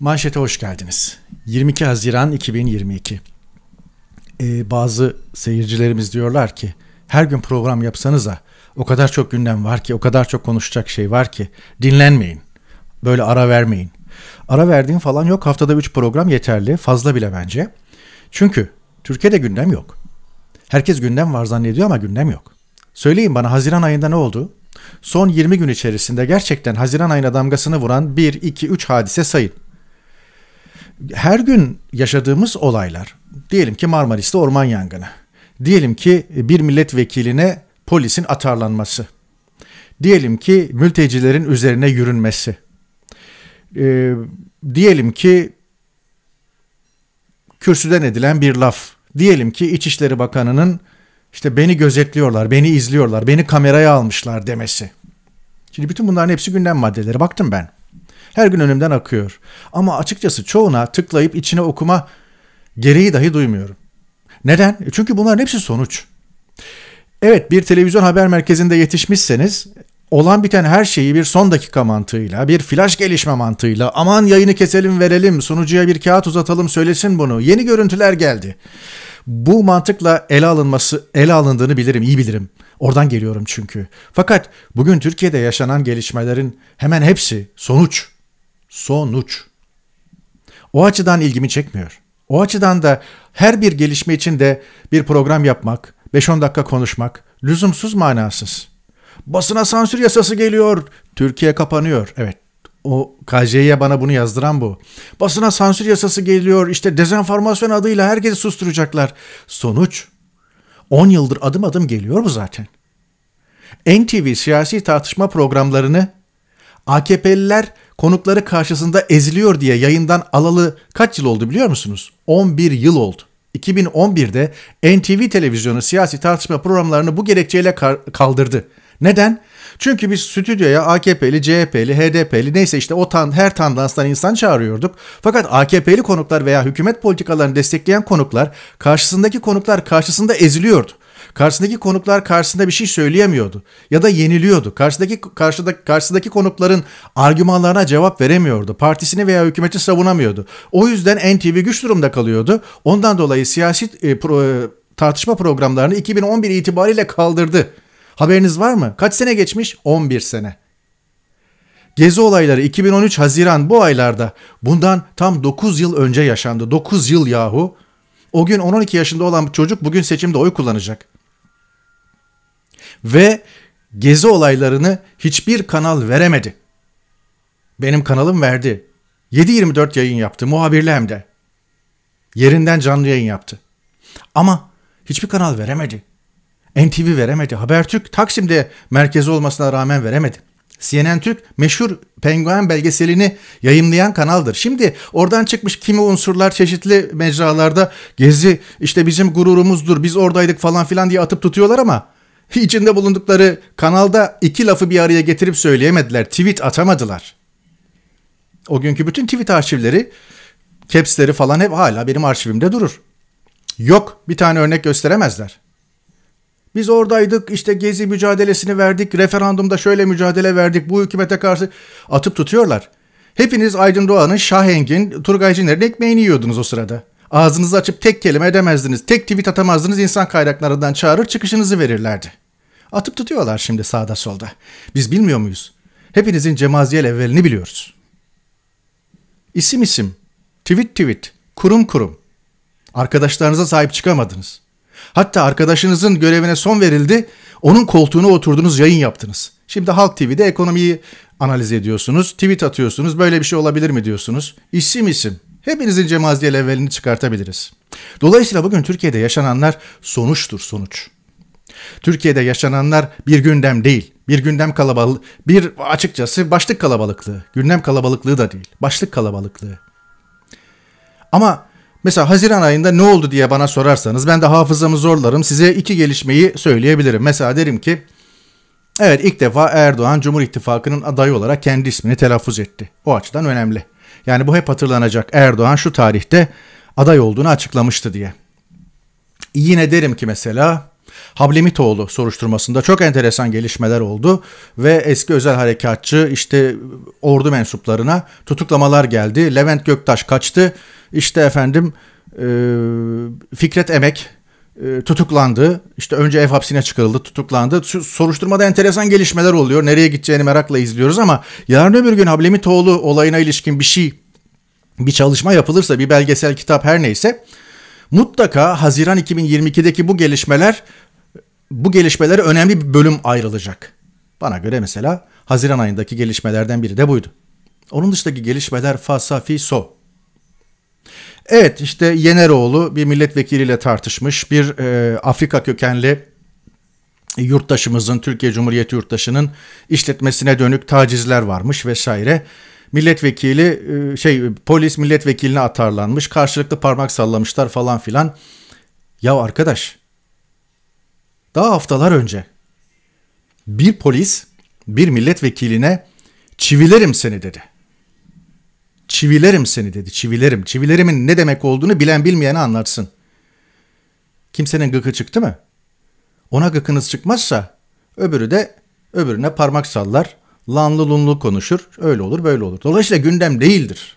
Manşete hoş geldiniz. 22 Haziran 2022. Ee, bazı seyircilerimiz diyorlar ki her gün program yapsanız da o kadar çok gündem var ki, o kadar çok konuşacak şey var ki dinlenmeyin. Böyle ara vermeyin. Ara verdiğim falan yok. Haftada 3 program yeterli. Fazla bile bence. Çünkü Türkiye'de gündem yok. Herkes gündem var zannediyor ama gündem yok. Söyleyin bana Haziran ayında ne oldu? Son 20 gün içerisinde gerçekten Haziran ayına damgasını vuran 1, 2, 3 hadise sayın her gün yaşadığımız olaylar, diyelim ki Marmaris'te orman yangını, diyelim ki bir milletvekiline polisin atarlanması, diyelim ki mültecilerin üzerine yürünmesi, e, diyelim ki kürsüden edilen bir laf, diyelim ki İçişleri Bakanı'nın işte beni gözetliyorlar, beni izliyorlar, beni kameraya almışlar demesi. Şimdi bütün bunların hepsi gündem maddeleri. Baktım ben. Her gün önümden akıyor. Ama açıkçası çoğuna tıklayıp içine okuma gereği dahi duymuyorum. Neden? E çünkü bunların hepsi sonuç. Evet bir televizyon haber merkezinde yetişmişseniz olan biten her şeyi bir son dakika mantığıyla, bir flash gelişme mantığıyla, aman yayını keselim verelim, sunucuya bir kağıt uzatalım söylesin bunu, yeni görüntüler geldi. Bu mantıkla ele alınması, ele alındığını bilirim, iyi bilirim. Oradan geliyorum çünkü. Fakat bugün Türkiye'de yaşanan gelişmelerin hemen hepsi sonuç sonuç. O açıdan ilgimi çekmiyor. O açıdan da her bir gelişme için de bir program yapmak, 5-10 dakika konuşmak lüzumsuz manasız. Basına sansür yasası geliyor. Türkiye kapanıyor. Evet. O KJ'ye bana bunu yazdıran bu. Basına sansür yasası geliyor. işte dezenformasyon adıyla herkesi susturacaklar. Sonuç 10 yıldır adım adım geliyor bu zaten. NTV siyasi tartışma programlarını AKP'liler konukları karşısında eziliyor diye yayından alalı kaç yıl oldu biliyor musunuz? 11 yıl oldu. 2011'de NTV televizyonu siyasi tartışma programlarını bu gerekçeyle kaldırdı. Neden? Çünkü biz stüdyoya AKP'li, CHP'li, HDP'li neyse işte o tan her tandanstan insan çağırıyorduk. Fakat AKP'li konuklar veya hükümet politikalarını destekleyen konuklar karşısındaki konuklar karşısında eziliyordu. Karşısındaki konuklar karşısında bir şey söyleyemiyordu ya da yeniliyordu. Karşısındaki karşıdaki karşısındaki konukların argümanlarına cevap veremiyordu. Partisini veya hükümeti savunamıyordu. O yüzden NTV güç durumda kalıyordu. Ondan dolayı siyasi e, pro, e, tartışma programlarını 2011 itibariyle kaldırdı. Haberiniz var mı? Kaç sene geçmiş? 11 sene. Gezi olayları 2013 Haziran bu aylarda bundan tam 9 yıl önce yaşandı. 9 yıl yahu. O gün 12 yaşında olan çocuk bugün seçimde oy kullanacak ve gezi olaylarını hiçbir kanal veremedi. Benim kanalım verdi. 7-24 yayın yaptı muhabirli hem de. Yerinden canlı yayın yaptı. Ama hiçbir kanal veremedi. NTV veremedi. Habertürk Taksim'de merkezi olmasına rağmen veremedi. CNN Türk meşhur penguen belgeselini yayımlayan kanaldır. Şimdi oradan çıkmış kimi unsurlar çeşitli mecralarda gezi işte bizim gururumuzdur biz oradaydık falan filan diye atıp tutuyorlar ama İçinde bulundukları kanalda iki lafı bir araya getirip söyleyemediler. Tweet atamadılar. O günkü bütün tweet arşivleri, capsleri falan hep hala benim arşivimde durur. Yok bir tane örnek gösteremezler. Biz oradaydık işte gezi mücadelesini verdik, referandumda şöyle mücadele verdik, bu hükümete karşı atıp tutuyorlar. Hepiniz Aydın Doğan'ın, Şahengin, Turgay Ciner'in ekmeğini yiyordunuz o sırada. Ağzınızı açıp tek kelime edemezdiniz, tek tweet atamazdınız insan kaynaklarından çağırır çıkışınızı verirlerdi. Atıp tutuyorlar şimdi sağda solda. Biz bilmiyor muyuz? Hepinizin cemaziyel evvelini biliyoruz. İsim isim, tweet tweet, kurum kurum. Arkadaşlarınıza sahip çıkamadınız. Hatta arkadaşınızın görevine son verildi, onun koltuğuna oturdunuz, yayın yaptınız. Şimdi Halk TV'de ekonomiyi analiz ediyorsunuz, tweet atıyorsunuz, böyle bir şey olabilir mi diyorsunuz. İsim isim, hepinizin cemaziyel evvelini çıkartabiliriz. Dolayısıyla bugün Türkiye'de yaşananlar sonuçtur sonuç. Türkiye'de yaşananlar bir gündem değil. Bir gündem kalabalığı, bir açıkçası başlık kalabalıklığı. Gündem kalabalıklığı da değil, başlık kalabalıklığı. Ama mesela Haziran ayında ne oldu diye bana sorarsanız ben de hafızamı zorlarım. Size iki gelişmeyi söyleyebilirim. Mesela derim ki evet ilk defa Erdoğan Cumhur İttifakı'nın adayı olarak kendi ismini telaffuz etti. O açıdan önemli. Yani bu hep hatırlanacak Erdoğan şu tarihte aday olduğunu açıklamıştı diye. Yine derim ki mesela Hablemitoğlu soruşturmasında çok enteresan gelişmeler oldu ve eski özel harekatçı işte ordu mensuplarına tutuklamalar geldi. Levent Göktaş kaçtı. İşte efendim Fikret Emek e, tutuklandı. İşte önce ev hapsine çıkarıldı, tutuklandı. Soruşturmada enteresan gelişmeler oluyor. Nereye gideceğini merakla izliyoruz ama yarın öbür gün Hablemitoğlu olayına ilişkin bir şey, bir çalışma yapılırsa, bir belgesel kitap her neyse mutlaka Haziran 2022'deki bu gelişmeler bu gelişmelere önemli bir bölüm ayrılacak. Bana göre mesela Haziran ayındaki gelişmelerden biri de buydu. Onun dışındaki gelişmeler so. Evet işte Yeneroğlu bir milletvekiliyle tartışmış. Bir e, Afrika kökenli yurttaşımızın, Türkiye Cumhuriyeti yurttaşının işletmesine dönük tacizler varmış vesaire. Milletvekili e, şey polis milletvekiline atarlanmış. Karşılıklı parmak sallamışlar falan filan. Ya arkadaş daha haftalar önce bir polis bir milletvekiline çivilerim seni dedi. Çivilerim seni dedi. Çivilerim. Çivilerimin ne demek olduğunu bilen bilmeyene anlatsın. Kimsenin gıkı çıktı mı? Ona gıkınız çıkmazsa öbürü de öbürüne parmak sallar. Lanlı lunlu konuşur. Öyle olur böyle olur. Dolayısıyla gündem değildir.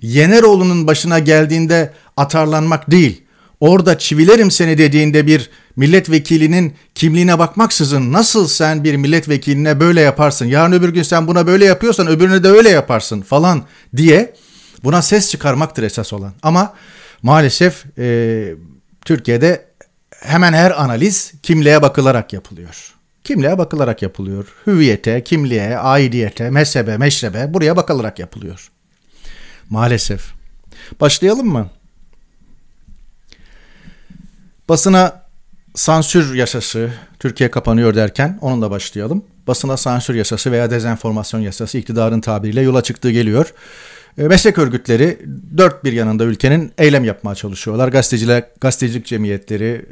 Yeneroğlu'nun başına geldiğinde atarlanmak değil orada çivilerim seni dediğinde bir milletvekilinin kimliğine bakmaksızın nasıl sen bir milletvekiline böyle yaparsın? Yarın öbür gün sen buna böyle yapıyorsan öbürüne de öyle yaparsın falan diye buna ses çıkarmaktır esas olan. Ama maalesef e, Türkiye'de hemen her analiz kimliğe bakılarak yapılıyor. Kimliğe bakılarak yapılıyor. Hüviyete, kimliğe, aidiyete, mezhebe, meşrebe buraya bakılarak yapılıyor. Maalesef. Başlayalım mı? Basına sansür yasası Türkiye kapanıyor derken onunla başlayalım. Basına sansür yasası veya dezenformasyon yasası iktidarın tabiriyle yola çıktığı geliyor. Ee, meslek örgütleri dört bir yanında ülkenin eylem yapmaya çalışıyorlar. Gazeteciler, gazetecilik cemiyetleri,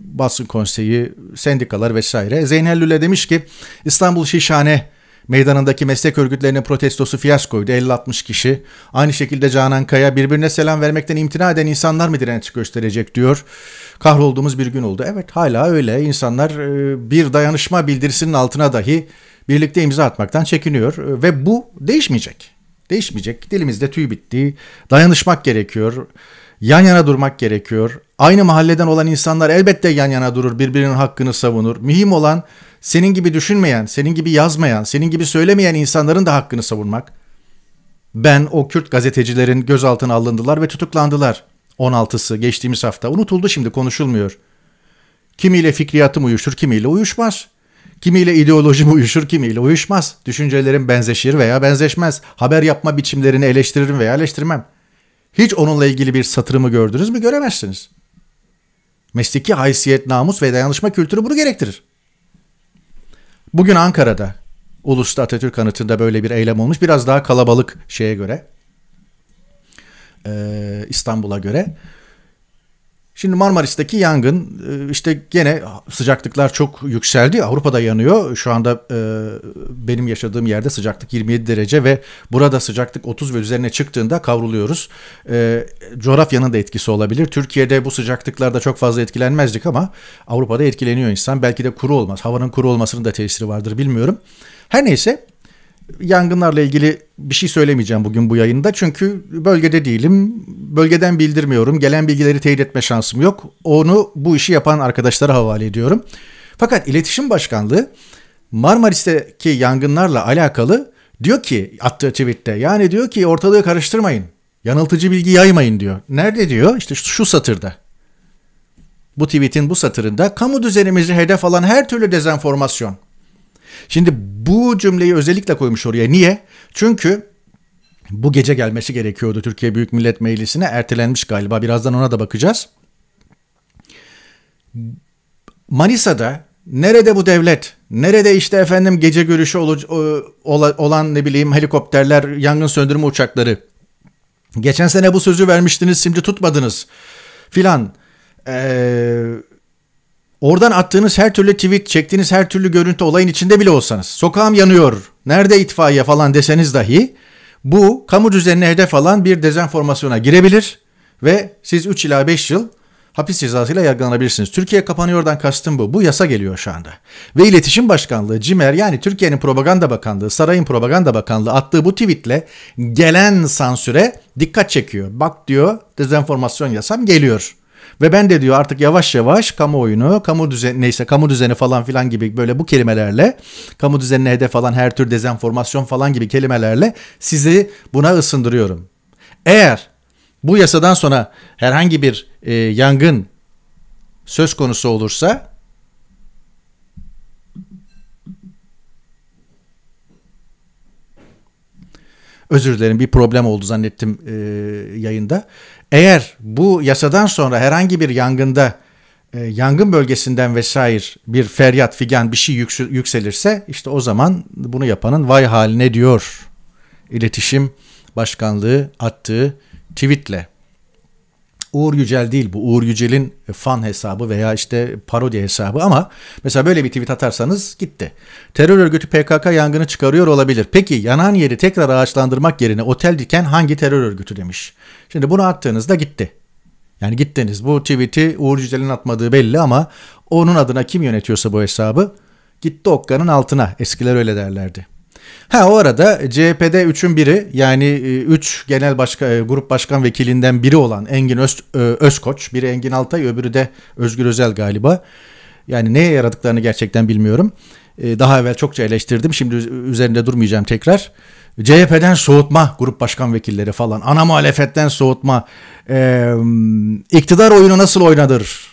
basın konseyi, sendikalar vesaire. Zeynel Lüle demiş ki İstanbul Şişhane meydanındaki meslek örgütlerinin protestosu fiyaskoydu 50-60 kişi. Aynı şekilde Canan Kaya birbirine selam vermekten imtina eden insanlar mı direnç gösterecek diyor kahrolduğumuz bir gün oldu. Evet hala öyle. İnsanlar e, bir dayanışma bildirisinin altına dahi birlikte imza atmaktan çekiniyor e, ve bu değişmeyecek. Değişmeyecek. Dilimizde tüy bitti. Dayanışmak gerekiyor. Yan yana durmak gerekiyor. Aynı mahalleden olan insanlar elbette yan yana durur, birbirinin hakkını savunur. Mühim olan senin gibi düşünmeyen, senin gibi yazmayan, senin gibi söylemeyen insanların da hakkını savunmak. Ben o Kürt gazetecilerin gözaltına alındılar ve tutuklandılar. 16'sı geçtiğimiz hafta unutuldu şimdi konuşulmuyor. Kimiyle fikriyatım uyuşur, kimiyle uyuşmaz. Kimiyle ideolojim uyuşur, kimiyle uyuşmaz. Düşüncelerim benzeşir veya benzeşmez. Haber yapma biçimlerini eleştiririm veya eleştirmem. Hiç onunla ilgili bir satırımı gördünüz mü? Göremezsiniz. Mesleki haysiyet, namus ve dayanışma kültürü bunu gerektirir. Bugün Ankara'da Ulus'ta Atatürk Anıtı'nda böyle bir eylem olmuş. Biraz daha kalabalık şeye göre e, İstanbul'a göre. Şimdi Marmaris'teki yangın e, işte gene sıcaklıklar çok yükseldi. Avrupa'da yanıyor. Şu anda e, benim yaşadığım yerde sıcaklık 27 derece ve burada sıcaklık 30 ve üzerine çıktığında kavruluyoruz. E, coğrafyanın da etkisi olabilir. Türkiye'de bu sıcaklıklarda çok fazla etkilenmezdik ama Avrupa'da etkileniyor insan. Belki de kuru olmaz. Havanın kuru olmasının da tesiri vardır bilmiyorum. Her neyse yangınlarla ilgili bir şey söylemeyeceğim bugün bu yayında. Çünkü bölgede değilim. Bölgeden bildirmiyorum. Gelen bilgileri teyit etme şansım yok. Onu bu işi yapan arkadaşlara havale ediyorum. Fakat İletişim Başkanlığı Marmaris'teki yangınlarla alakalı diyor ki attığı tweette yani diyor ki ortalığı karıştırmayın. Yanıltıcı bilgi yaymayın diyor. Nerede diyor? İşte şu satırda. Bu tweetin bu satırında kamu düzenimizi hedef alan her türlü dezenformasyon, Şimdi bu cümleyi özellikle koymuş oraya. Niye? Çünkü bu gece gelmesi gerekiyordu Türkiye Büyük Millet Meclisi'ne. Ertelenmiş galiba. Birazdan ona da bakacağız. Manisa'da nerede bu devlet? Nerede işte efendim gece görüşü olan ne bileyim helikopterler, yangın söndürme uçakları? Geçen sene bu sözü vermiştiniz, şimdi tutmadınız filan. Eee Oradan attığınız her türlü tweet, çektiğiniz her türlü görüntü olayın içinde bile olsanız, sokağım yanıyor, nerede itfaiye falan deseniz dahi bu kamu düzenine hedef alan bir dezenformasyona girebilir ve siz 3 ila 5 yıl hapis cezasıyla yargılanabilirsiniz. Türkiye kapanıyordan kastım bu. Bu yasa geliyor şu anda. Ve İletişim Başkanlığı, CİMER yani Türkiye'nin Propaganda Bakanlığı, Saray'ın Propaganda Bakanlığı attığı bu tweetle gelen sansüre dikkat çekiyor. Bak diyor dezenformasyon yasam geliyor. Ve ben de diyor artık yavaş yavaş kamuoyunu, kamu düzeni neyse kamu düzeni falan filan gibi böyle bu kelimelerle, kamu düzenine hedef falan her tür dezenformasyon falan gibi kelimelerle sizi buna ısındırıyorum. Eğer bu yasadan sonra herhangi bir e, yangın söz konusu olursa özür dilerim bir problem oldu zannettim e, yayında. Eğer bu yasadan sonra herhangi bir yangında e, yangın bölgesinden vesaire bir feryat figan bir şey yükselirse işte o zaman bunu yapanın vay haline diyor iletişim başkanlığı attığı tweetle. Uğur Yücel değil bu. Uğur Yücel'in fan hesabı veya işte parodi hesabı ama mesela böyle bir tweet atarsanız gitti. Terör örgütü PKK yangını çıkarıyor olabilir. Peki yanan yeri tekrar ağaçlandırmak yerine otel diken hangi terör örgütü demiş. Şimdi bunu attığınızda gitti. Yani gittiniz. Bu tweet'i Uğur Yücel'in atmadığı belli ama onun adına kim yönetiyorsa bu hesabı gitti okkanın altına. Eskiler öyle derlerdi. Ha orada CHP'de üçün biri yani e, üç genel başka e, grup başkan vekilinden biri olan Engin Öz, e, Özkoç, biri Engin Altay, öbürü de Özgür Özel galiba. Yani neye yaradıklarını gerçekten bilmiyorum. Daha evvel çokça eleştirdim. Şimdi üzerinde durmayacağım tekrar. CHP'den soğutma grup başkan vekilleri falan. Ana muhalefetten soğutma. Ee, iktidar oyunu nasıl oynanır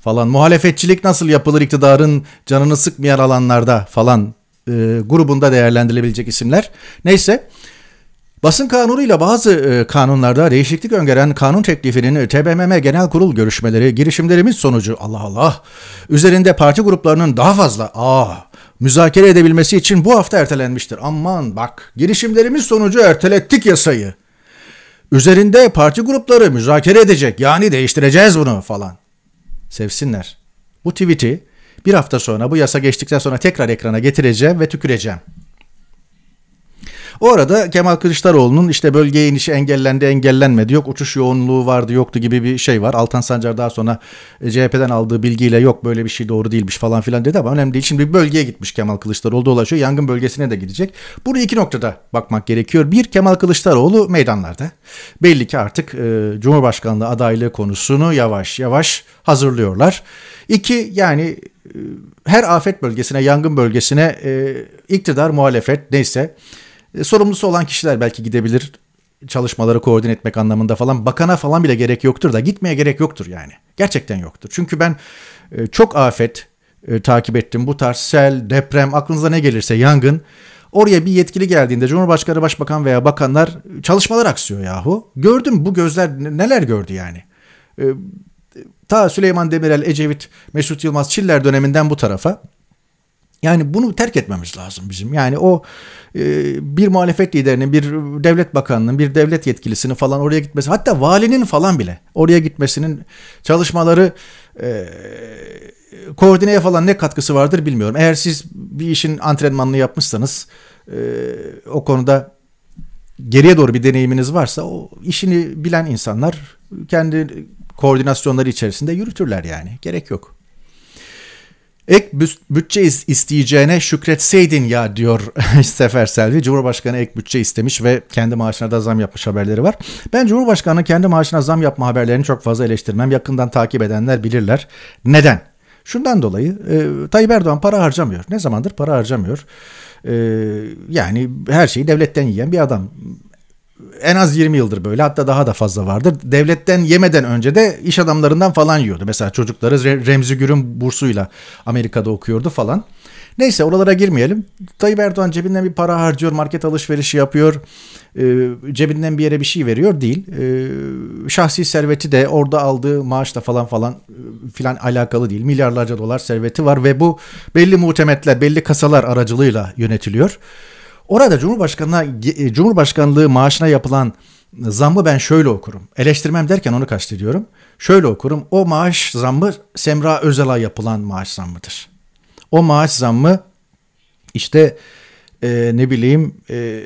falan. Muhalefetçilik nasıl yapılır iktidarın canını sıkmayan alanlarda falan e, grubunda değerlendirilebilecek isimler. Neyse basın kanunuyla bazı e, kanunlarda değişiklik öngören kanun teklifinin TBMM Genel Kurul görüşmeleri girişimlerimiz sonucu Allah Allah üzerinde parti gruplarının daha fazla aa müzakere edebilmesi için bu hafta ertelenmiştir. Aman bak girişimlerimiz sonucu ertelettik yasayı. Üzerinde parti grupları müzakere edecek yani değiştireceğiz bunu falan. Sevsinler. Bu tweet'i bir hafta sonra bu yasa geçtikten sonra tekrar ekrana getireceğim ve tüküreceğim. Orada Kemal Kılıçdaroğlu'nun işte bölgeye inişi engellendi engellenmedi yok uçuş yoğunluğu vardı yoktu gibi bir şey var. Altan Sancar daha sonra e, CHP'den aldığı bilgiyle yok böyle bir şey doğru değilmiş falan filan dedi ama önemli değil. Şimdi bir bölgeye gitmiş Kemal Kılıçdaroğlu dolaşıyor yangın bölgesine de gidecek. Buraya iki noktada bakmak gerekiyor. Bir Kemal Kılıçdaroğlu meydanlarda. Belli ki artık e, Cumhurbaşkanlığı adaylığı konusunu yavaş yavaş hazırlıyorlar. İki yani e, her afet bölgesine, yangın bölgesine e, iktidar, muhalefet neyse e, sorumlusu olan kişiler belki gidebilir çalışmaları koordine etmek anlamında falan bakana falan bile gerek yoktur da gitmeye gerek yoktur yani. Gerçekten yoktur. Çünkü ben e, çok afet e, takip ettim. Bu tarz sel, deprem, aklınıza ne gelirse yangın. Oraya bir yetkili geldiğinde Cumhurbaşkanı, Başbakan veya bakanlar çalışmalar aksıyor yahu. Gördüm bu gözler neler gördü yani. E, ta Süleyman Demirel, Ecevit, Mesut Yılmaz, Çiller döneminden bu tarafa yani bunu terk etmemiz lazım bizim. Yani o e, bir muhalefet liderinin, bir devlet bakanının, bir devlet yetkilisinin falan oraya gitmesi, hatta valinin falan bile oraya gitmesinin çalışmaları e, koordineye falan ne katkısı vardır bilmiyorum. Eğer siz bir işin antrenmanını yapmışsanız e, o konuda geriye doğru bir deneyiminiz varsa o işini bilen insanlar kendi koordinasyonları içerisinde yürütürler yani. Gerek yok. Ek bütçe isteyeceğine şükretseydin ya diyor Sefer Selvi. Cumhurbaşkanı ek bütçe istemiş ve kendi maaşına da zam yapmış haberleri var. Ben Cumhurbaşkanı'nın kendi maaşına zam yapma haberlerini çok fazla eleştirmem. Yakından takip edenler bilirler. Neden? Şundan dolayı e, Tayyip Erdoğan para harcamıyor. Ne zamandır para harcamıyor. E, yani her şeyi devletten yiyen bir adam en az 20 yıldır böyle hatta daha da fazla vardır. Devletten yemeden önce de iş adamlarından falan yiyordu. Mesela çocukları Remzi Gür'ün bursuyla Amerika'da okuyordu falan. Neyse oralara girmeyelim. Tayyip Erdoğan cebinden bir para harcıyor, market alışverişi yapıyor, e, cebinden bir yere bir şey veriyor değil. E, şahsi serveti de orada aldığı maaşla falan falan e, filan alakalı değil. Milyarlarca dolar serveti var ve bu belli muhtemetler, belli kasalar aracılığıyla yönetiliyor. Orada Cumhurbaşkanına e, Cumhurbaşkanlığı maaşına yapılan zammı ben şöyle okurum. Eleştirmem derken onu kastediyorum. Şöyle okurum. O maaş zammı Semra Özel'a yapılan maaş zammıdır. O maaş zammı işte e, ne bileyim e,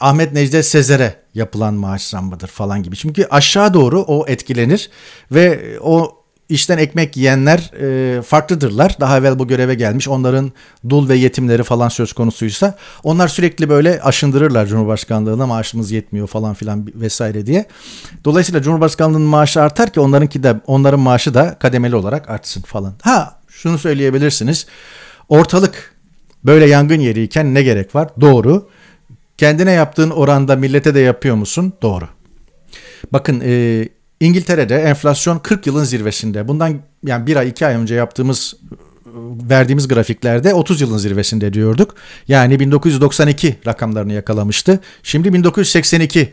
Ahmet Necdet Sezer'e yapılan maaş zammıdır falan gibi. Çünkü aşağı doğru o etkilenir ve o işten ekmek yiyenler e, farklıdırlar. Daha evvel bu göreve gelmiş onların dul ve yetimleri falan söz konusuysa onlar sürekli böyle aşındırırlar Cumhurbaşkanlığına maaşımız yetmiyor falan filan vesaire diye. Dolayısıyla Cumhurbaşkanlığının maaşı artar ki onlarınki de onların maaşı da kademeli olarak artsın falan. Ha şunu söyleyebilirsiniz. Ortalık böyle yangın yeriyken ne gerek var? Doğru. Kendine yaptığın oranda millete de yapıyor musun? Doğru. Bakın e, İngiltere'de enflasyon 40 yılın zirvesinde. Bundan yani bir ay iki ay önce yaptığımız e, verdiğimiz grafiklerde 30 yılın zirvesinde diyorduk. Yani 1992 rakamlarını yakalamıştı. Şimdi 1982 e,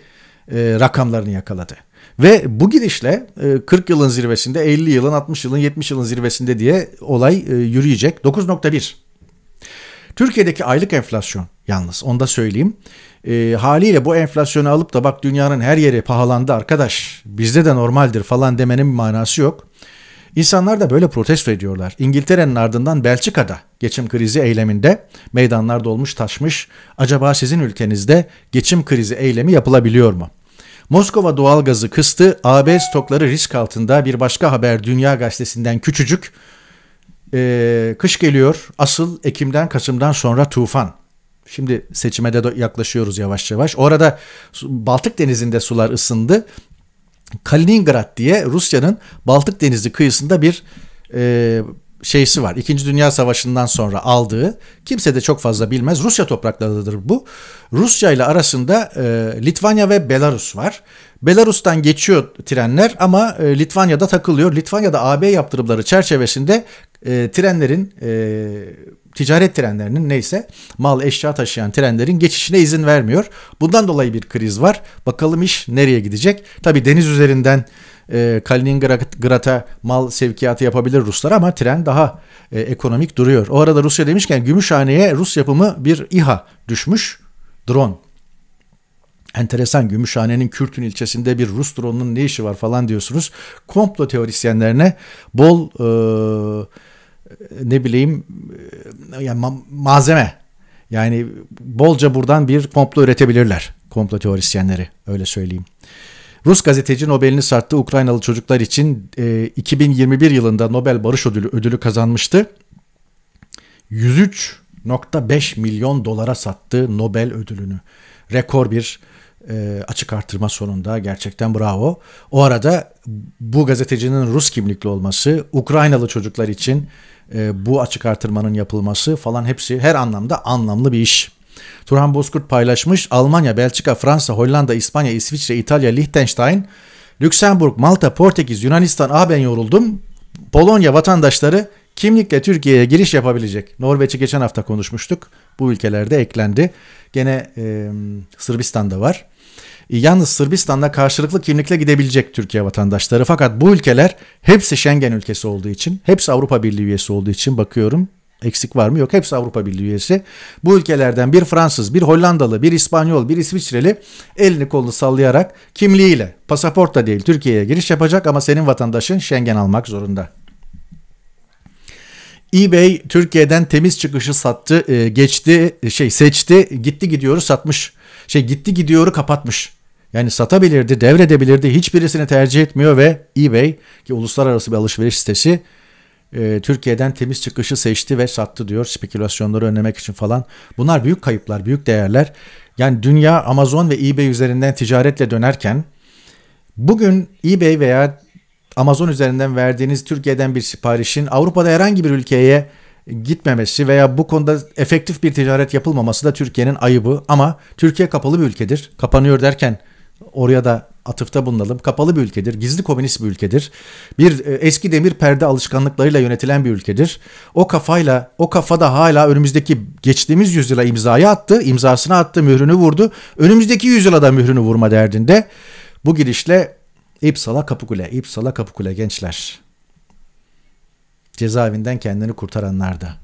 rakamlarını yakaladı. Ve bu gidişle 40 e, yılın zirvesinde, 50 yılın, 60 yılın, 70 yılın zirvesinde diye olay e, yürüyecek. 9.1. Türkiye'deki aylık enflasyon yalnız onu da söyleyeyim e, haliyle bu enflasyonu alıp da bak dünyanın her yeri pahalandı arkadaş bizde de normaldir falan demenin bir manası yok. İnsanlar da böyle protesto ediyorlar. İngiltere'nin ardından Belçika'da geçim krizi eyleminde meydanlar dolmuş taşmış. Acaba sizin ülkenizde geçim krizi eylemi yapılabiliyor mu? Moskova doğalgazı kıstı, AB stokları risk altında. Bir başka haber Dünya Gazetesi'nden küçücük. Ee, kış geliyor, asıl Ekim'den Kasım'dan sonra tufan. Şimdi seçime de yaklaşıyoruz yavaş yavaş. Orada Baltık Denizi'nde sular ısındı. Kaliningrad diye Rusya'nın Baltık Denizi kıyısında bir e, şeysi var. İkinci Dünya Savaşı'ndan sonra aldığı kimse de çok fazla bilmez. Rusya topraklarıdır bu. Rusya ile arasında e, Litvanya ve Belarus var. Belarus'tan geçiyor trenler ama e, Litvanya'da takılıyor. Litvanya'da AB yaptırımları çerçevesinde e, trenlerin e, ticaret trenlerinin neyse mal eşya taşıyan trenlerin geçişine izin vermiyor. Bundan dolayı bir kriz var. Bakalım iş nereye gidecek? Tabii deniz üzerinden e, Kaliningrad'a mal sevkiyatı yapabilir Ruslar ama tren daha e, ekonomik duruyor. O arada Rusya demişken Gümüşhane'ye Rus yapımı bir İHA düşmüş. Drone enteresan Gümüşhane'nin Kürtün ilçesinde bir Rus drone'unun ne işi var falan diyorsunuz. Komplo teorisyenlerine bol e, ne bileyim yani ma- malzeme. Yani bolca buradan bir komplo üretebilirler komplo teorisyenleri öyle söyleyeyim. Rus gazeteci Nobel'ini sarttı Ukraynalı çocuklar için e, 2021 yılında Nobel Barış Ödülü ödülü kazanmıştı. 103.5 milyon dolara sattı Nobel ödülünü. Rekor bir e, açık artırma sonunda gerçekten bravo. O arada bu gazetecinin Rus kimlikli olması Ukraynalı çocuklar için e, bu açık artırmanın yapılması falan hepsi her anlamda anlamlı bir iş. Turhan Bozkurt paylaşmış Almanya, Belçika, Fransa, Hollanda, İspanya, İsviçre, İtalya, Liechtenstein, Lüksemburg, Malta, Portekiz, Yunanistan, ah ben yoruldum. Polonya vatandaşları kimlikle Türkiye'ye giriş yapabilecek. Norveç'i geçen hafta konuşmuştuk. Bu ülkelerde eklendi. Gene e, Sırbistan'da var yalnız Sırbistan'da karşılıklı kimlikle gidebilecek Türkiye vatandaşları. Fakat bu ülkeler hepsi Schengen ülkesi olduğu için, hepsi Avrupa Birliği üyesi olduğu için bakıyorum Eksik var mı? Yok. Hepsi Avrupa Birliği üyesi. Bu ülkelerden bir Fransız, bir Hollandalı, bir İspanyol, bir İsviçreli elini kolunu sallayarak kimliğiyle, pasaportla değil Türkiye'ye giriş yapacak ama senin vatandaşın Schengen almak zorunda. eBay Türkiye'den temiz çıkışı sattı, e, geçti, e, şey seçti, gitti gidiyoru satmış. Şey gitti gidiyoru kapatmış. Yani satabilirdi, devredebilirdi. Hiçbirisini tercih etmiyor ve eBay ki uluslararası bir alışveriş sitesi e, Türkiye'den temiz çıkışı seçti ve sattı diyor spekülasyonları önlemek için falan. Bunlar büyük kayıplar, büyük değerler. Yani dünya Amazon ve eBay üzerinden ticaretle dönerken bugün eBay veya Amazon üzerinden verdiğiniz Türkiye'den bir siparişin Avrupa'da herhangi bir ülkeye gitmemesi veya bu konuda efektif bir ticaret yapılmaması da Türkiye'nin ayıbı ama Türkiye kapalı bir ülkedir. Kapanıyor derken Oraya da atıfta bulunalım. Kapalı bir ülkedir, gizli komünist bir ülkedir. Bir e, eski demir perde alışkanlıklarıyla yönetilen bir ülkedir. O kafayla, o kafada hala önümüzdeki geçtiğimiz yüzyıla imzayı attı, imzasını attı, mührünü vurdu. Önümüzdeki yüzyıla da mührünü vurma derdinde. Bu girişle İpsala Kapıkule, İpsala Kapıkule gençler. Cezaevinden kendini kurtaranlar da.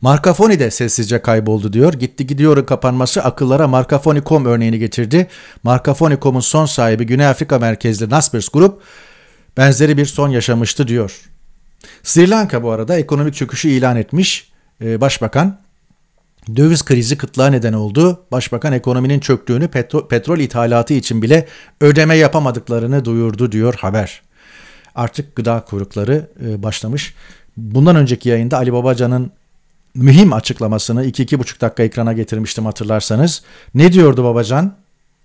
Markafoni de sessizce kayboldu diyor. Gitti gidiyorun kapanması akıllara Markafoni.com örneğini getirdi. Markafoni.com'un son sahibi Güney Afrika merkezli Naspers Grup benzeri bir son yaşamıştı diyor. Sri Lanka bu arada ekonomik çöküşü ilan etmiş ee, başbakan. Döviz krizi kıtlığa neden oldu. Başbakan ekonominin çöktüğünü petro, petrol ithalatı için bile ödeme yapamadıklarını duyurdu diyor haber. Artık gıda kuyrukları e, başlamış. Bundan önceki yayında Ali Babacan'ın mühim açıklamasını 2-2,5 dakika ekrana getirmiştim hatırlarsanız. Ne diyordu babacan?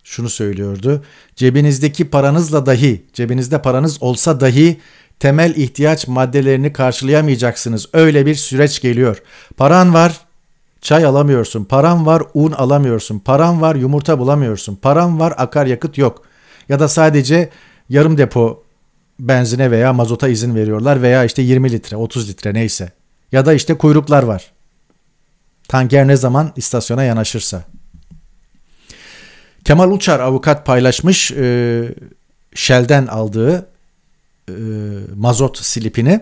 Şunu söylüyordu. Cebinizdeki paranızla dahi, cebinizde paranız olsa dahi temel ihtiyaç maddelerini karşılayamayacaksınız. Öyle bir süreç geliyor. Paran var, çay alamıyorsun. Paran var, un alamıyorsun. Paran var, yumurta bulamıyorsun. Paran var, akaryakıt yok. Ya da sadece yarım depo benzine veya mazota izin veriyorlar veya işte 20 litre, 30 litre neyse. Ya da işte kuyruklar var. Tanker ne zaman istasyona yanaşırsa. Kemal Uçar avukat paylaşmış e, Shell'den aldığı e, mazot silipini.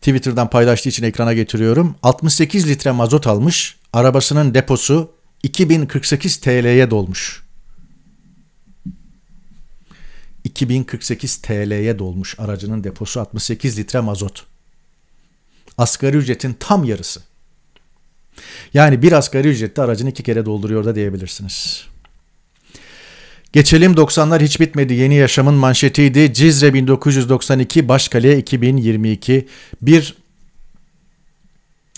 Twitter'dan paylaştığı için ekrana getiriyorum. 68 litre mazot almış. Arabasının deposu 2048 TL'ye dolmuş. 2048 TL'ye dolmuş aracının deposu 68 litre mazot asgari ücretin tam yarısı. Yani bir asgari ücretli aracını iki kere dolduruyor da diyebilirsiniz. Geçelim 90'lar hiç bitmedi yeni yaşamın manşetiydi. Cizre 1992, Başkale 2022. Bir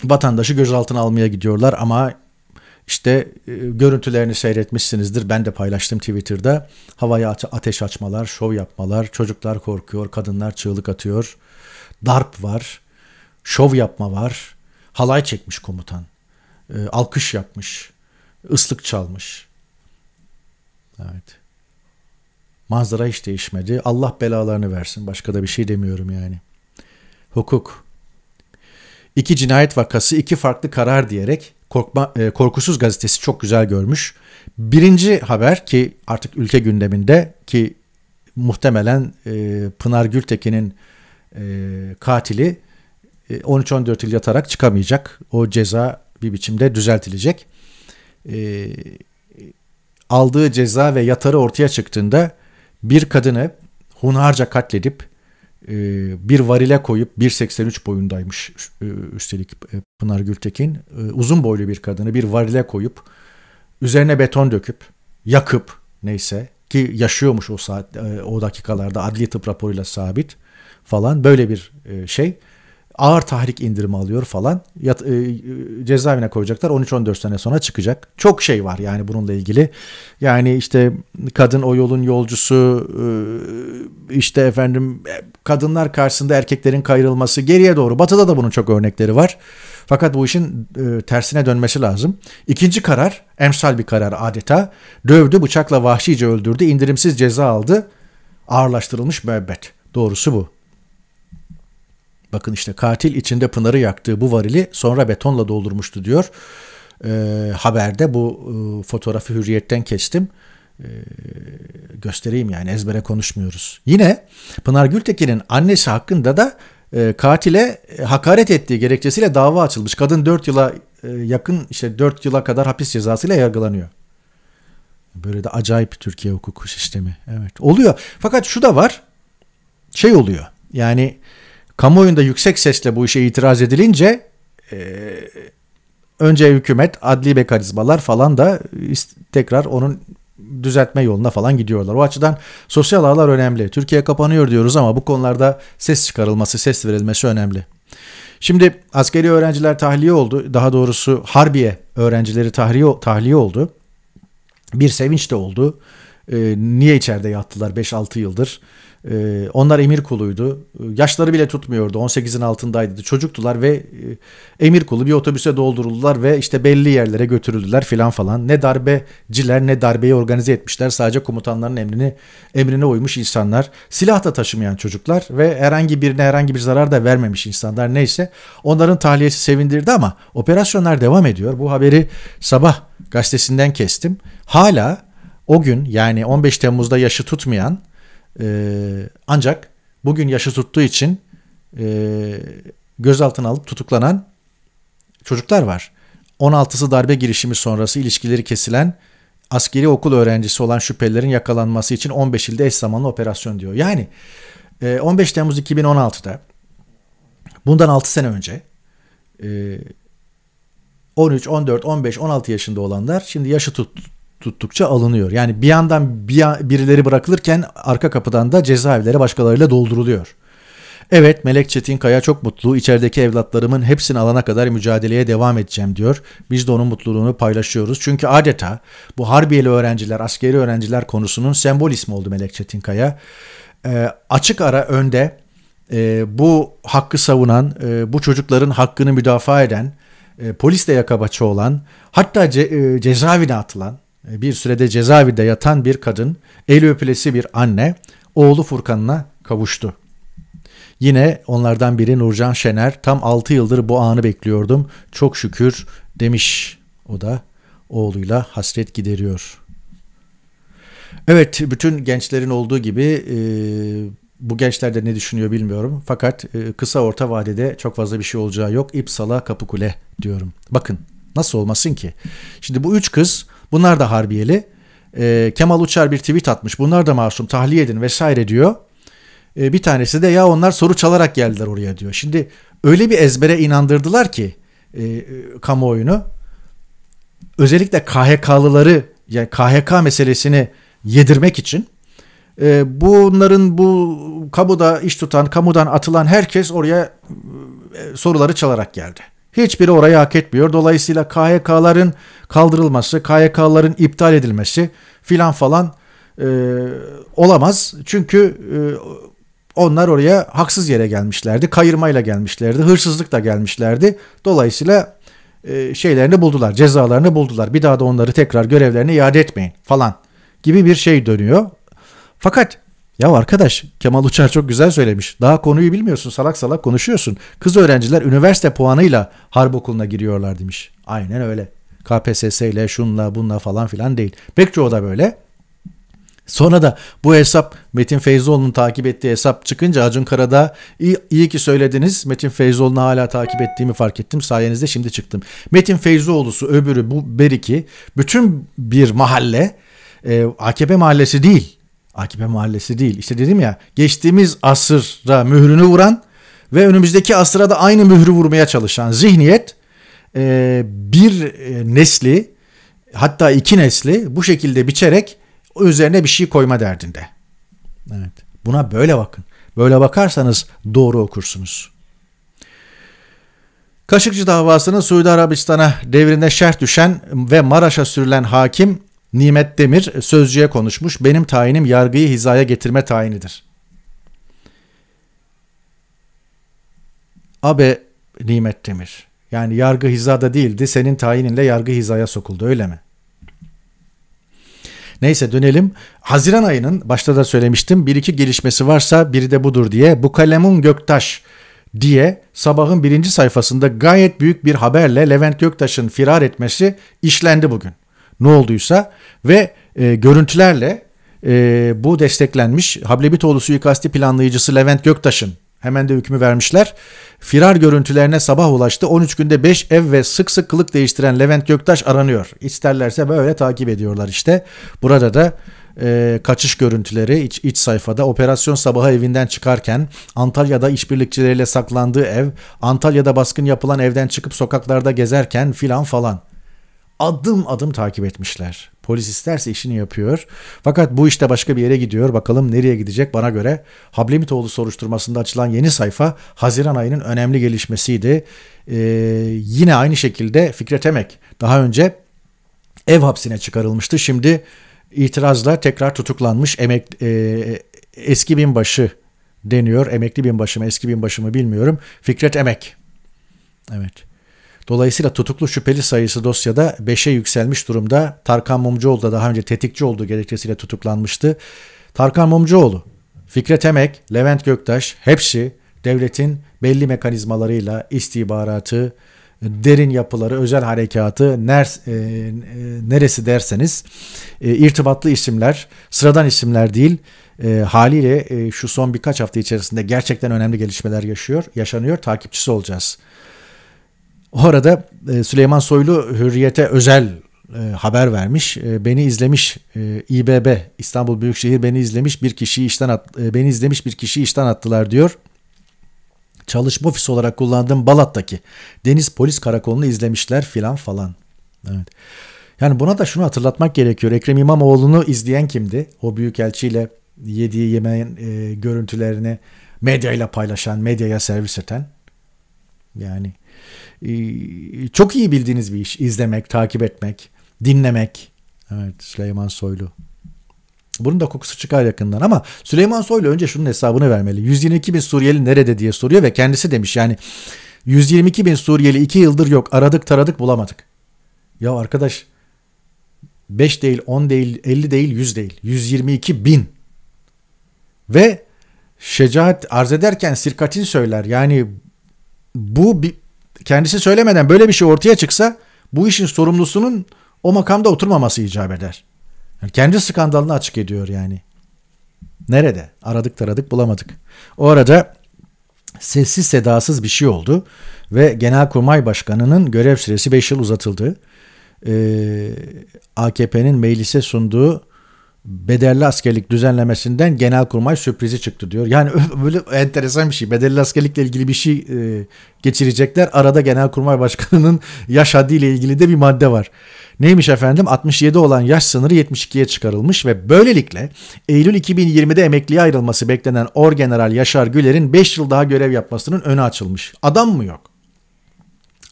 vatandaşı gözaltına almaya gidiyorlar ama işte e, görüntülerini seyretmişsinizdir. Ben de paylaştım Twitter'da. Havaya ateş açmalar, şov yapmalar, çocuklar korkuyor, kadınlar çığlık atıyor. Darp var şov yapma var. Halay çekmiş komutan. E, alkış yapmış. ıslık çalmış. Evet. Manzara hiç değişmedi. Allah belalarını versin. Başka da bir şey demiyorum yani. Hukuk. İki cinayet vakası, iki farklı karar diyerek Korkma, e, Korkusuz gazetesi çok güzel görmüş. Birinci haber ki artık ülke gündeminde ki muhtemelen e, Pınar Gültekin'in e, katili 13-14 e, yıl yatarak çıkamayacak. O ceza bir biçimde düzeltilecek. E, aldığı ceza ve yatarı ortaya çıktığında bir kadını hunharca katledip e, bir varile koyup 1.83 boyundaymış üstelik e, Pınar Gültekin. E, uzun boylu bir kadını bir varile koyup üzerine beton döküp yakıp neyse ki yaşıyormuş o saat e, o dakikalarda adli tıp raporuyla sabit falan böyle bir şey ağır tahrik indirimi alıyor falan. Yat, e, cezaevine koyacaklar 13-14 sene sonra çıkacak. Çok şey var yani bununla ilgili. Yani işte kadın o yolun yolcusu e, işte efendim e, kadınlar karşısında erkeklerin kayrılması geriye doğru. Batı'da da bunun çok örnekleri var. Fakat bu işin e, tersine dönmesi lazım. İkinci karar emsal bir karar adeta. Dövdü bıçakla vahşice öldürdü indirimsiz ceza aldı. Ağırlaştırılmış müebbet. Doğrusu bu. Bakın işte katil içinde Pınar'ı yaktığı bu varili sonra betonla doldurmuştu diyor. E, haberde bu e, fotoğrafı hürriyetten kestim. E, göstereyim yani ezbere konuşmuyoruz. Yine Pınar Gültekin'in annesi hakkında da e, katile e, hakaret ettiği gerekçesiyle dava açılmış. Kadın 4 yıla e, yakın işte 4 yıla kadar hapis cezasıyla yargılanıyor. Böyle de acayip Türkiye hukuku sistemi. Evet oluyor. Fakat şu da var. Şey oluyor. Yani Kamuoyunda yüksek sesle bu işe itiraz edilince e, önce hükümet, adli mekanizmalar falan da tekrar onun düzeltme yoluna falan gidiyorlar. O açıdan sosyal ağlar önemli. Türkiye kapanıyor diyoruz ama bu konularda ses çıkarılması, ses verilmesi önemli. Şimdi askeri öğrenciler tahliye oldu. Daha doğrusu harbiye öğrencileri tahliye, tahliye oldu. Bir sevinç de oldu. Ee, niye içeride yattılar 5-6 yıldır? Ee, onlar emir kuluydu. Yaşları bile tutmuyordu. 18'in altındaydı. Çocuktular ve e, emir kulu bir otobüse dolduruldular ve işte belli yerlere götürüldüler filan falan. Ne darbeciler ne darbeyi organize etmişler. Sadece komutanların emrini emrine uymuş insanlar. Silah da taşımayan çocuklar ve herhangi birine herhangi bir zarar da vermemiş insanlar neyse. Onların tahliyesi sevindirdi ama operasyonlar devam ediyor. Bu haberi sabah gazetesinden kestim. Hala o gün yani 15 Temmuz'da yaşı tutmayan e, ancak bugün yaşı tuttuğu için e, gözaltına alıp tutuklanan çocuklar var. 16'sı darbe girişimi sonrası ilişkileri kesilen askeri okul öğrencisi olan şüphelilerin yakalanması için 15 ilde eş zamanlı operasyon diyor. Yani 15 e, Temmuz 2016'da bundan 6 sene önce 13, 14, 15, 16 yaşında olanlar şimdi yaşı tut, tuttukça alınıyor. Yani bir yandan bir, birileri bırakılırken arka kapıdan da cezaevleri başkalarıyla dolduruluyor. Evet Melek Çetin Kaya çok mutlu. İçerideki evlatlarımın hepsini alana kadar mücadeleye devam edeceğim diyor. Biz de onun mutluluğunu paylaşıyoruz. Çünkü adeta bu harbiyeli öğrenciler, askeri öğrenciler konusunun sembol ismi oldu Melek Çetin Kaya. E, açık ara önde e, bu hakkı savunan, e, bu çocukların hakkını müdafaa eden, e, polisle yakabaçı olan, hatta ce, e, cezaevine atılan, e, bir sürede cezaevinde yatan bir kadın, el öpülesi bir anne oğlu Furkan'ına kavuştu. Yine onlardan biri Nurcan Şener tam 6 yıldır bu anı bekliyordum çok şükür demiş. O da oğluyla hasret gideriyor. Evet bütün gençlerin olduğu gibi e, bu gençler de ne düşünüyor bilmiyorum. Fakat e, kısa orta vadede çok fazla bir şey olacağı yok. İpsala Kapıkule diyorum. Bakın nasıl olmasın ki? Şimdi bu üç kız Bunlar da harbiyeli. E, Kemal Uçar bir tweet atmış. Bunlar da masum tahliye edin vesaire diyor. E, bir tanesi de ya onlar soru çalarak geldiler oraya diyor. Şimdi öyle bir ezbere inandırdılar ki e, e kamuoyunu. Özellikle KHK'lıları yani KHK meselesini yedirmek için e, bunların bu kamuda iş tutan, kamudan atılan herkes oraya e, soruları çalarak geldi. Hiçbiri orayı hak etmiyor. Dolayısıyla KHK'ların kaldırılması, KHK'ların iptal edilmesi filan falan e, olamaz. Çünkü e, onlar oraya haksız yere gelmişlerdi. Kayırmayla gelmişlerdi. Hırsızlıkla gelmişlerdi. Dolayısıyla e, şeylerini buldular. Cezalarını buldular. Bir daha da onları tekrar görevlerine iade etmeyin falan gibi bir şey dönüyor. Fakat ya arkadaş Kemal Uçar çok güzel söylemiş. Daha konuyu bilmiyorsun salak salak konuşuyorsun. Kız öğrenciler üniversite puanıyla harp okuluna giriyorlar demiş. Aynen öyle. KPSS ile şunla bunla falan filan değil. Pek çoğu da böyle. Sonra da bu hesap Metin Feyzoğlu'nun takip ettiği hesap çıkınca Acun Karada iyi, iyi ki söylediniz. Metin Feyzoğlu'nu hala takip ettiğimi fark ettim. Sayenizde şimdi çıktım. Metin Feyzoğlu'su öbürü bu beriki bütün bir mahalle e, AKP mahallesi değil AKP mahallesi değil. İşte dedim ya geçtiğimiz asırda mührünü vuran ve önümüzdeki asıra da aynı mührü vurmaya çalışan zihniyet e, bir e, nesli hatta iki nesli bu şekilde biçerek üzerine bir şey koyma derdinde. Evet. Buna böyle bakın. Böyle bakarsanız doğru okursunuz. Kaşıkçı davasının Suudi Arabistan'a devrinde şerh düşen ve Maraş'a sürülen hakim Nimet Demir sözcüye konuşmuş. Benim tayinim yargıyı hizaya getirme tayinidir. Abi Nimet Demir. Yani yargı hizada değildi. Senin tayininle yargı hizaya sokuldu öyle mi? Neyse dönelim. Haziran ayının başta da söylemiştim. Bir iki gelişmesi varsa biri de budur diye. Bu kalemun Göktaş diye sabahın birinci sayfasında gayet büyük bir haberle Levent Göktaş'ın firar etmesi işlendi bugün ne olduysa ve e, görüntülerle e, bu desteklenmiş Hablebitoğlu suikasti planlayıcısı Levent Göktaş'ın hemen de hükmü vermişler. Firar görüntülerine sabah ulaştı. 13 günde 5 ev ve sık sık kılık değiştiren Levent Göktaş aranıyor. İsterlerse böyle takip ediyorlar işte. Burada da e, kaçış görüntüleri iç, iç sayfada operasyon sabaha evinden çıkarken Antalya'da işbirlikçileriyle saklandığı ev, Antalya'da baskın yapılan evden çıkıp sokaklarda gezerken filan falan adım adım takip etmişler. Polis isterse işini yapıyor. Fakat bu işte başka bir yere gidiyor. Bakalım nereye gidecek bana göre. Hablemitoğlu soruşturmasında açılan yeni sayfa Haziran ayının önemli gelişmesiydi. Ee, yine aynı şekilde Fikret Emek daha önce ev hapsine çıkarılmıştı. Şimdi itirazla tekrar tutuklanmış emek, e, eski binbaşı deniyor. Emekli binbaşı mı eski binbaşı mı bilmiyorum. Fikret Emek. Evet. Dolayısıyla tutuklu şüpheli sayısı dosyada 5'e yükselmiş durumda. Tarkan Mumcuoğlu da daha önce tetikçi olduğu gerekçesiyle tutuklanmıştı. Tarkan Mumcuoğlu, Fikret Emek, Levent Göktaş hepsi devletin belli mekanizmalarıyla istihbaratı, derin yapıları, özel harekatı ner, e, e, neresi derseniz e, irtibatlı isimler, sıradan isimler değil. E, haliyle e, şu son birkaç hafta içerisinde gerçekten önemli gelişmeler yaşıyor, yaşanıyor. Takipçisi olacağız. Orada e, Süleyman Soylu Hürriyet'e özel e, haber vermiş. E, beni izlemiş İBB İstanbul Büyükşehir beni izlemiş bir kişiyi işten at, beni izlemiş bir kişiyi işten attılar diyor. Çalışma ofisi olarak kullandığım Balat'taki Deniz Polis Karakolu'nu izlemişler filan falan. Evet. Yani buna da şunu hatırlatmak gerekiyor. Ekrem İmamoğlu'nu izleyen kimdi? O büyükelçiyle yediği yemeğin e, görüntülerini medyayla paylaşan, medyaya servis eden. Yani ee, çok iyi bildiğiniz bir iş. izlemek, takip etmek, dinlemek. Evet Süleyman Soylu. Bunun da kokusu çıkar yakından ama Süleyman Soylu önce şunun hesabını vermeli. 122 bin Suriyeli nerede diye soruyor ve kendisi demiş yani 122 bin Suriyeli 2 yıldır yok aradık taradık bulamadık. Ya arkadaş 5 değil 10 değil 50 değil 100 değil 122 bin. Ve şecaat arz ederken sirkatin söyler yani bu bir kendisi söylemeden böyle bir şey ortaya çıksa bu işin sorumlusunun o makamda oturmaması icap eder. Yani kendi skandalını açık ediyor yani. Nerede? Aradık taradık bulamadık. O arada sessiz sedasız bir şey oldu ve Genelkurmay Başkanı'nın görev süresi 5 yıl uzatıldı. Ee, AKP'nin meclise sunduğu bedelli askerlik düzenlemesinden genelkurmay sürprizi çıktı diyor. Yani böyle enteresan bir şey. Bedelli askerlikle ilgili bir şey e, geçirecekler. Arada genelkurmay başkanının yaş haddiyle ilgili de bir madde var. Neymiş efendim? 67 olan yaş sınırı 72'ye çıkarılmış ve böylelikle Eylül 2020'de emekliye ayrılması beklenen Orgeneral Yaşar Güler'in 5 yıl daha görev yapmasının önü açılmış. Adam mı yok?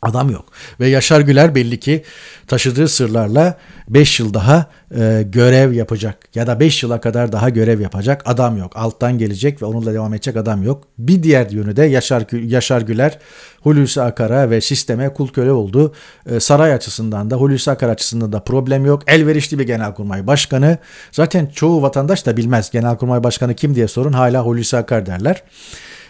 Adam yok. Ve Yaşar Güler belli ki taşıdığı sırlarla 5 yıl daha e, görev yapacak. Ya da 5 yıla kadar daha görev yapacak adam yok. Alttan gelecek ve onunla devam edecek adam yok. Bir diğer yönü de Yaşar, Yaşar Güler Hulusi Akar'a ve sisteme kul köle oldu. E, saray açısından da Hulusi Akar açısından da problem yok. Elverişli bir genelkurmay başkanı. Zaten çoğu vatandaş da bilmez genelkurmay başkanı kim diye sorun. Hala Hulusi Akar derler.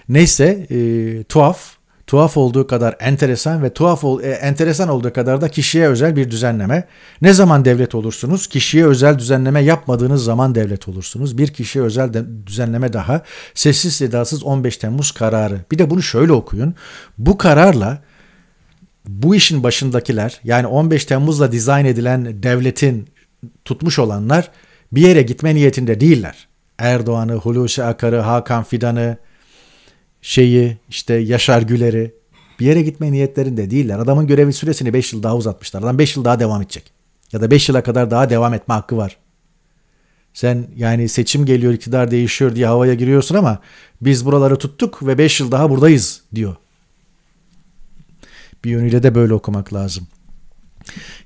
Neyse e, tuhaf tuhaf olduğu kadar enteresan ve tuhaf ol, e, enteresan olduğu kadar da kişiye özel bir düzenleme. Ne zaman devlet olursunuz? Kişiye özel düzenleme yapmadığınız zaman devlet olursunuz. Bir kişiye özel de, düzenleme daha. Sessiz sedasız 15 Temmuz kararı. Bir de bunu şöyle okuyun. Bu kararla bu işin başındakiler yani 15 Temmuz'la dizayn edilen devletin tutmuş olanlar bir yere gitme niyetinde değiller. Erdoğan'ı, Hulusi Akar'ı, Hakan Fidan'ı, şeyi işte Yaşar Güler'i bir yere gitme niyetlerinde değiller. Adamın görevi süresini 5 yıl daha uzatmışlar. Adam 5 yıl daha devam edecek. Ya da 5 yıla kadar daha devam etme hakkı var. Sen yani seçim geliyor, iktidar değişiyor diye havaya giriyorsun ama biz buraları tuttuk ve 5 yıl daha buradayız diyor. Bir yönüyle de böyle okumak lazım.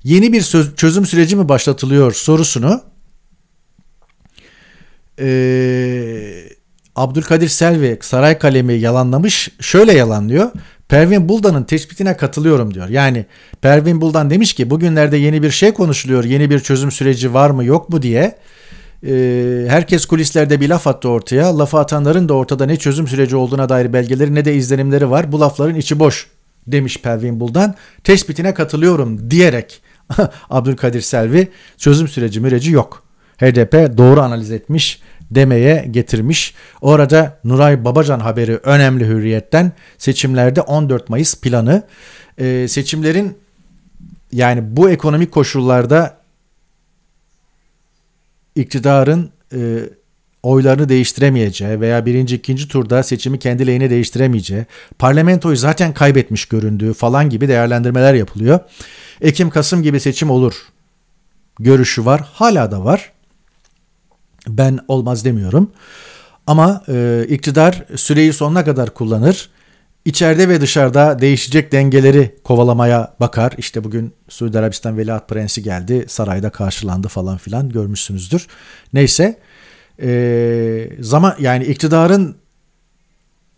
Yeni bir söz, çözüm süreci mi başlatılıyor sorusunu ee, Abdülkadir Selvi saray kalemi yalanlamış. Şöyle yalanlıyor. Pervin Buldan'ın tespitine katılıyorum diyor. Yani Pervin Buldan demiş ki bugünlerde yeni bir şey konuşuluyor. Yeni bir çözüm süreci var mı yok mu diye. Ee, herkes kulislerde bir laf attı ortaya. Lafı atanların da ortada ne çözüm süreci olduğuna dair belgeleri ne de izlenimleri var. Bu lafların içi boş demiş Pervin Buldan. Tespitine katılıyorum diyerek Abdülkadir Selvi çözüm süreci müreci yok. HDP doğru analiz etmiş demeye getirmiş. Orada Nuray Babacan haberi önemli hürriyetten seçimlerde 14 Mayıs planı. Ee, seçimlerin yani bu ekonomik koşullarda iktidarın e, oylarını değiştiremeyeceği veya birinci ikinci turda seçimi kendi lehine değiştiremeyeceği, parlamentoyu zaten kaybetmiş göründüğü falan gibi değerlendirmeler yapılıyor. Ekim-Kasım gibi seçim olur görüşü var. Hala da var. Ben olmaz demiyorum. Ama e, iktidar süreyi sonuna kadar kullanır. İçeride ve dışarıda değişecek dengeleri kovalamaya bakar. İşte bugün Suudi Arabistan Veliaht Prensi geldi. Sarayda karşılandı falan filan görmüşsünüzdür. Neyse e, zaman yani iktidarın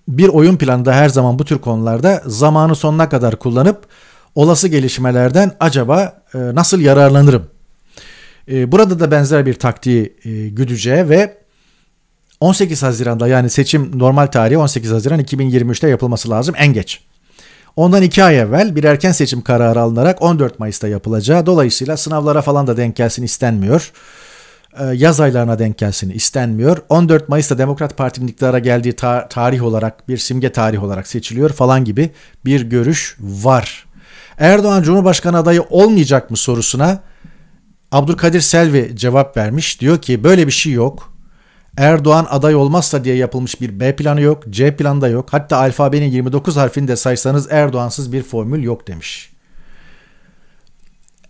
bir oyun planında her zaman bu tür konularda zamanı sonuna kadar kullanıp olası gelişmelerden acaba e, nasıl yararlanırım ee, burada da benzer bir taktiği e, güdeceği ve 18 Haziran'da yani seçim normal tarihi 18 Haziran 2023'te yapılması lazım en geç. Ondan iki ay evvel bir erken seçim kararı alınarak 14 Mayıs'ta yapılacağı dolayısıyla sınavlara falan da denk gelsin istenmiyor. Ee, yaz aylarına denk gelsin istenmiyor. 14 Mayıs'ta Demokrat Parti'nin iktidara geldiği tarih olarak bir simge tarih olarak seçiliyor falan gibi bir görüş var. Erdoğan Cumhurbaşkanı adayı olmayacak mı sorusuna Abdülkadir Selvi cevap vermiş. Diyor ki böyle bir şey yok. Erdoğan aday olmazsa diye yapılmış bir B planı yok, C planı da yok. Hatta alfabenin 29 harfini de saysanız Erdoğansız bir formül yok demiş.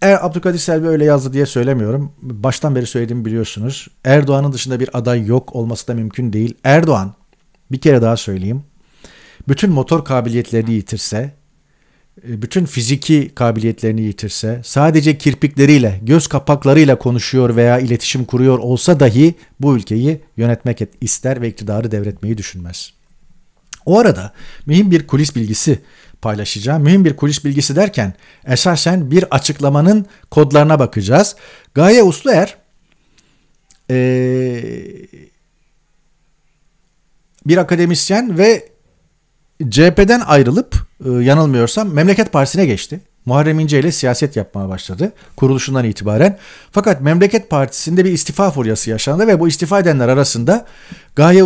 Er, Abdülkadir Selvi öyle yazdı diye söylemiyorum. Baştan beri söylediğimi biliyorsunuz. Erdoğan'ın dışında bir aday yok olması da mümkün değil. Erdoğan bir kere daha söyleyeyim. Bütün motor kabiliyetlerini yitirse, e, bütün fiziki kabiliyetlerini yitirse, sadece kirpikleriyle, göz kapaklarıyla konuşuyor veya iletişim kuruyor olsa dahi bu ülkeyi yönetmek ister ve iktidarı devretmeyi düşünmez. O arada mühim bir kulis bilgisi paylaşacağım. Mühim bir kulis bilgisi derken esasen bir açıklamanın kodlarına bakacağız. Gaye Usluer ee, bir akademisyen ve CHP'den ayrılıp e, yanılmıyorsam Memleket Partisi'ne geçti. Muharrem İnce ile siyaset yapmaya başladı kuruluşundan itibaren. Fakat Memleket Partisi'nde bir istifa furyası yaşandı ve bu istifa edenler arasında Gaye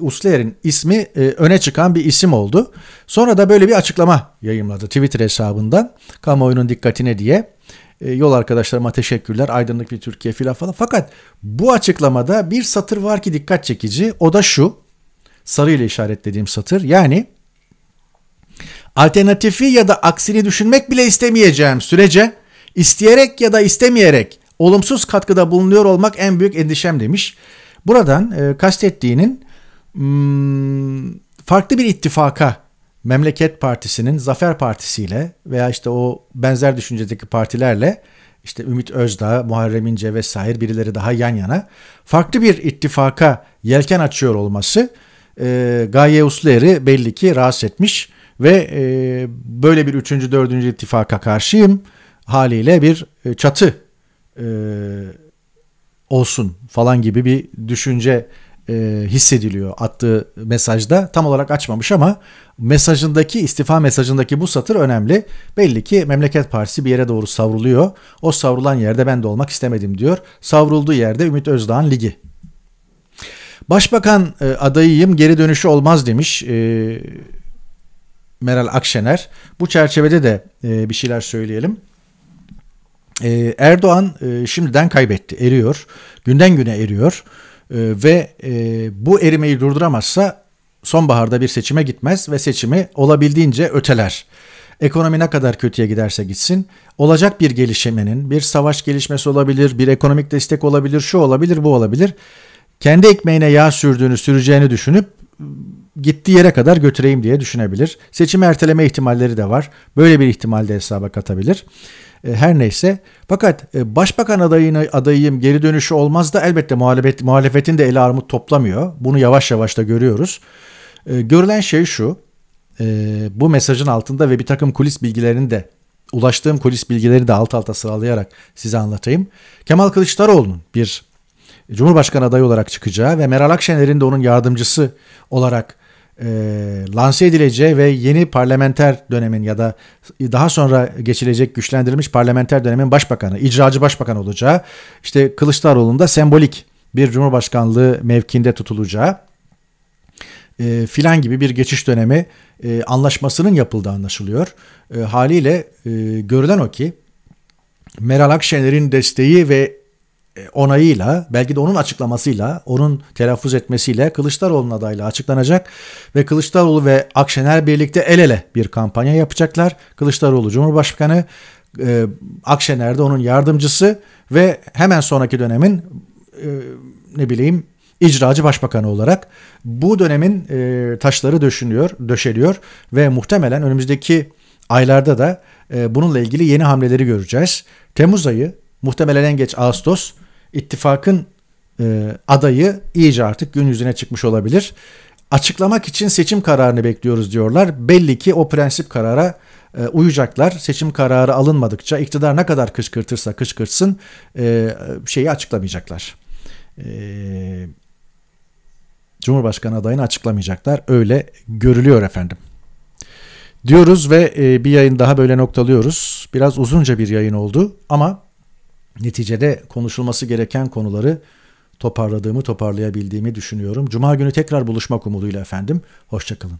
Uslayer'in ismi e, öne çıkan bir isim oldu. Sonra da böyle bir açıklama yayımladı Twitter hesabından kamuoyunun dikkatine diye. E, yol arkadaşlarıma teşekkürler aydınlık bir Türkiye filan falan. Fakat bu açıklamada bir satır var ki dikkat çekici o da şu sarı ile işaretlediğim satır. Yani alternatifi ya da aksini düşünmek bile istemeyeceğim sürece isteyerek ya da istemeyerek olumsuz katkıda bulunuyor olmak en büyük endişem demiş. Buradan e, kastettiğinin hmm, farklı bir ittifaka Memleket Partisi'nin Zafer Partisi ile veya işte o benzer düşüncedeki partilerle işte Ümit Özdağ, Muharrem İnce vesaire birileri daha yan yana farklı bir ittifaka yelken açıyor olması e, Gaye Usleri belli ki rahatsız etmiş ve e, böyle bir 3. 4. ittifaka karşıyım haliyle bir e, çatı e, olsun falan gibi bir düşünce e, hissediliyor attığı mesajda. Tam olarak açmamış ama mesajındaki istifa mesajındaki bu satır önemli. Belli ki Memleket Partisi bir yere doğru savruluyor. O savrulan yerde ben de olmak istemedim diyor. Savrulduğu yerde Ümit Özdağ'ın ligi Başbakan e, adayıyım geri dönüşü olmaz demiş e, Meral Akşener. Bu çerçevede de e, bir şeyler söyleyelim. E, Erdoğan e, şimdiden kaybetti, eriyor. Günden güne eriyor. E, ve e, bu erimeyi durduramazsa sonbaharda bir seçime gitmez ve seçimi olabildiğince öteler. Ekonomi ne kadar kötüye giderse gitsin olacak bir gelişmenin bir savaş gelişmesi olabilir, bir ekonomik destek olabilir, şu olabilir, bu olabilir kendi ekmeğine yağ sürdüğünü süreceğini düşünüp ıı, gittiği yere kadar götüreyim diye düşünebilir. Seçimi erteleme ihtimalleri de var. Böyle bir ihtimal de hesaba katabilir. E, her neyse. Fakat e, başbakan adayını adayıyım geri dönüşü olmaz da elbette muhalefet, muhalefetin de eli armut toplamıyor. Bunu yavaş yavaş da görüyoruz. E, görülen şey şu. Bu mesajın altında ve bir takım kulis bilgilerini de ulaştığım kulis bilgileri de alt alta sıralayarak size anlatayım. Kemal Kılıçdaroğlu'nun bir Cumhurbaşkanı adayı olarak çıkacağı ve Meral Akşener'in de onun yardımcısı olarak e, lanse edileceği ve yeni parlamenter dönemin ya da daha sonra geçilecek güçlendirilmiş parlamenter dönemin başbakanı, icracı başbakan olacağı, işte Kılıçdaroğlu'nun da sembolik bir cumhurbaşkanlığı mevkinde tutulacağı e, filan gibi bir geçiş dönemi e, anlaşmasının yapıldığı anlaşılıyor. E, haliyle e, görülen o ki Meral Akşener'in desteği ve e, onayıyla belki de onun açıklamasıyla onun telaffuz etmesiyle Kılıçdaroğlu'nun adayla açıklanacak ve Kılıçdaroğlu ve Akşener birlikte el ele bir kampanya yapacaklar. Kılıçdaroğlu Cumhurbaşkanı e, Akşener de onun yardımcısı ve hemen sonraki dönemin e, ne bileyim icracı başbakanı olarak bu dönemin taşları düşünüyor, döşeliyor ve muhtemelen önümüzdeki aylarda da bununla ilgili yeni hamleleri göreceğiz. Temmuz ayı muhtemelen en geç Ağustos ittifakın e, adayı iyice artık gün yüzüne çıkmış olabilir. Açıklamak için seçim kararını bekliyoruz diyorlar. Belli ki o prensip karara e, uyacaklar. Seçim kararı alınmadıkça iktidar ne kadar kışkırtırsa kışkırtsın e, şeyi açıklamayacaklar. E, Cumhurbaşkanı adayını açıklamayacaklar. Öyle görülüyor efendim. Diyoruz ve e, bir yayın daha böyle noktalıyoruz. Biraz uzunca bir yayın oldu ama Neticede konuşulması gereken konuları toparladığımı, toparlayabildiğimi düşünüyorum. Cuma günü tekrar buluşmak umuduyla efendim. Hoşçakalın.